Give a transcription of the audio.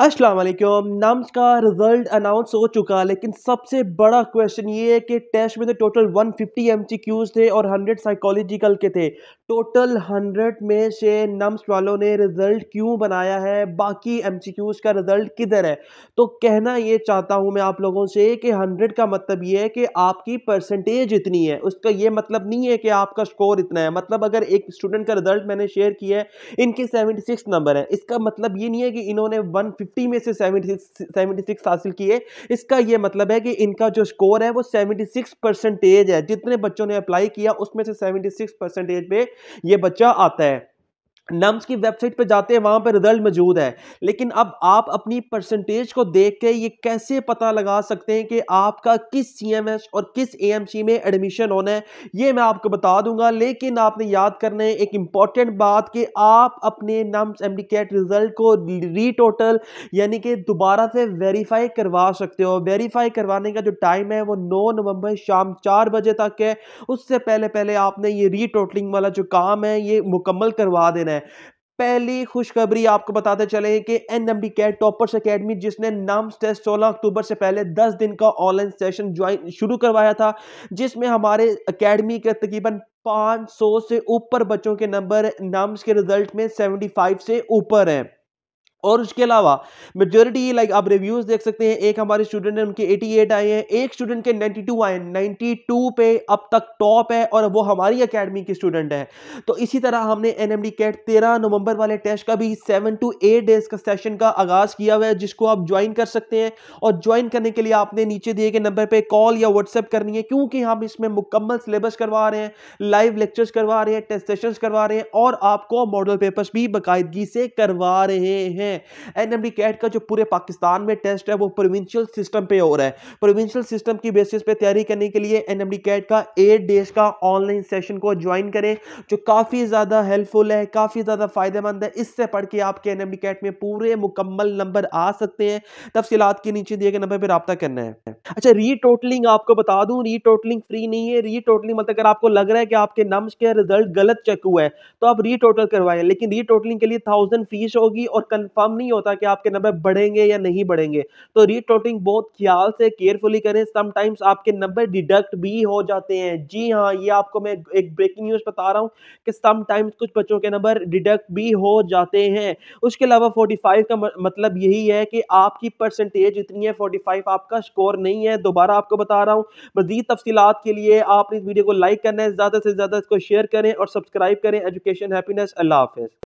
अस्सलाम वालेकुम नम्स का रिज़ल्ट अनाउंस हो चुका लेकिन सबसे बड़ा क्वेश्चन ये है कि टेस्ट में तो टोटल 150 क्यूज थे और 100 साइकोलॉजिकल के थे टोटल 100 में से नम्स वालों ने रिज़ल्ट क्यों बनाया है बाकी क्यूज का रिज़ल्ट किधर है तो कहना ये चाहता हूँ मैं आप लोगों से कि हंड्रेड का मतलब ये है कि आपकी परसेंटेज इतनी है उसका ये मतलब नहीं है कि आपका स्कोर इतना है मतलब अगर एक स्टूडेंट का रिज़ल्ट मैंने शेयर किया है इनके सेवेंटी नंबर है इसका मतलब ये नहीं है कि इन्होंने वन फिफ्टी में से सेवेंटी सिक्स सेवेंटी सिक्स हासिल किए इसका ये मतलब है कि इनका जो स्कोर है वो 76 सिक्स परसेंटेज है जितने बच्चों ने अप्लाई किया उसमें से 76 सिक्स परसेंटेज पे ये बच्चा आता है नम्स की वेबसाइट पर जाते हैं वहाँ पर रिजल्ट मौजूद है लेकिन अब आप अपनी परसेंटेज को देख के ये कैसे पता लगा सकते हैं कि आपका किस सीएमएस और किस एएमसी में एडमिशन होना है ये मैं आपको बता दूंगा लेकिन आपने याद करना है एक इम्पॉर्टेंट बात कि आप अपने नम्स एम कैट रिज़ल्ट को री टोटल यानी कि दोबारा से वेरीफाई करवा सकते हो वेरीफाई करवाने का जो टाइम है वो नौ नवम्बर शाम चार बजे तक है उससे पहले पहले आपने ये री टोटलिंग वाला जो काम है ये मुकम्मल करवा देना है पहली खुशखबरी आपको बताते चले कि N M B CAT toppers academy जिसने नाम टेस्ट 16 अक्टूबर से पहले 10 दिन का ऑनलाइन सेशन ज्वाइन शुरू करवाया था जिसमें हमारे अकेडमी के तकरीबन 500 से ऊपर बच्चों के नंबर नाम्स के रिजल्ट में 75 से ऊपर हैं और उसके अलावा मेजोरिटी लाइक आप रिव्यूज देख सकते हैं एक हमारे स्टूडेंट हैं उनके 88 आए हैं एक स्टूडेंट के 92 आए हैं 92 पे अब तक टॉप है और वो हमारी एकेडमी के स्टूडेंट है तो इसी तरह हमने एनएमडी कैट 13 नवंबर वाले टेस्ट का भी सेवन टू एट डेज का सेशन का आगाज किया हुआ है जिसको आप ज्वाइन कर सकते हैं और ज्वाइन करने के लिए आपने नीचे दिए गए नंबर पर कॉल या व्हाट्सएप करनी है क्योंकि हम इसमें मुकम्मल सिलेबस करवा रहे हैं लाइव लेक्चर्स करवा रहे हैं टेस्ट सेशन करवा रहे हैं और आपको मॉडल पेपर्स भी बाकायदगी से करवा रहे हैं हैं एन कैट का जो पूरे पाकिस्तान में टेस्ट है वो प्रोविंशियल सिस्टम पे हो रहा है प्रोविंशियल सिस्टम की बेसिस पे तैयारी करने के लिए एन कैट का एट डेज का ऑनलाइन सेशन को ज्वाइन करें जो काफ़ी ज़्यादा हेल्पफुल है काफ़ी ज़्यादा फ़ायदेमंद है इससे पढ़ के आपके एन कैट में पूरे मुकम्मल नंबर आ सकते हैं तफसीत के नीचे दिए गए नंबर पर रबा करना है अच्छा रीटोटलिंग आपको बता दूँ रीटोटलिंग फ्री नहीं है रीटोटलिंग मतलब अगर आपको लग रहा है कि आपके नम्स के रिजल्ट गलत चेक हुआ है तो आप रीटोटल करवाएं लेकिन रीटोटलिंग के लिए थाउजेंड फीस होगी और कन्फर्म कंफर्म नहीं होता कि आपके नब्बे बढ़ेंगे या नहीं बढ़ेंगे तो रिटोटिंग बहुत ख्याल से केयरफुली करें समटाइम्स आपके नब्बे डिडक्ट भी हो जाते हैं जी हाँ ये आपको मैं एक ब्रेकिंग न्यूज़ बता रहा हूँ कि समटाइम्स कुछ बच्चों के नंबर डिडक्ट भी हो जाते हैं उसके अलावा फोर्टी का मतलब यही है कि आपकी परसेंटेज इतनी है फोर्टी आपका स्कोर नहीं है दोबारा आपको बता रहा हूँ मजीद तफसीत के लिए आप इस वीडियो को लाइक करना है ज़्यादा से ज़्यादा इसको शेयर करें और सब्सक्राइब करें एजुकेशन हैप्पीनेस अल्लाह हाफिज़